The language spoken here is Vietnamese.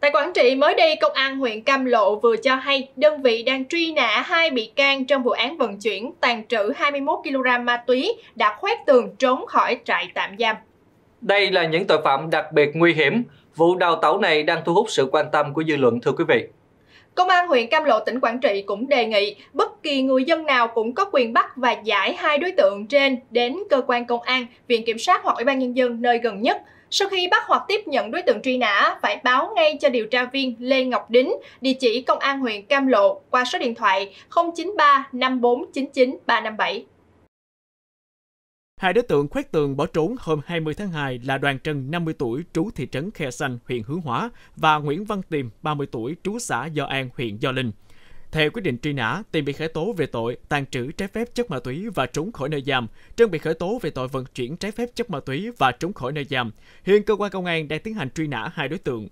Tại Quảng Trị mới đây, Công an huyện Cam Lộ vừa cho hay đơn vị đang truy nã hai bị can trong vụ án vận chuyển tàn trữ 21 kg ma túy đã khoét tường trốn khỏi trại tạm giam. Đây là những tội phạm đặc biệt nguy hiểm. Vụ đào tẩu này đang thu hút sự quan tâm của dư luận thưa quý vị. Công an huyện Cam Lộ tỉnh Quảng Trị cũng đề nghị bất kỳ người dân nào cũng có quyền bắt và giải hai đối tượng trên đến cơ quan công an, viện kiểm sát hoặc ủy ban nhân dân nơi gần nhất – sau khi bắt hoặc tiếp nhận đối tượng truy nã, phải báo ngay cho điều tra viên Lê Ngọc Đính, địa chỉ Công an huyện Cam Lộ qua số điện thoại 093 5499 357. Hai đối tượng khoét tường bỏ trốn hôm 20 tháng 2 là Đoàn Trân 50 tuổi trú thị trấn Khe Xanh, huyện Hướng Hóa và Nguyễn Văn Tiềm 30 tuổi trú xã Do An, huyện Do Linh. Theo quyết định truy nã, Tiền bị khởi tố về tội tàn trữ trái phép chất ma túy và trốn khỏi nơi giam. Trân bị khởi tố về tội vận chuyển trái phép chất ma túy và trốn khỏi nơi giam. Hiện cơ quan công an đang tiến hành truy nã hai đối tượng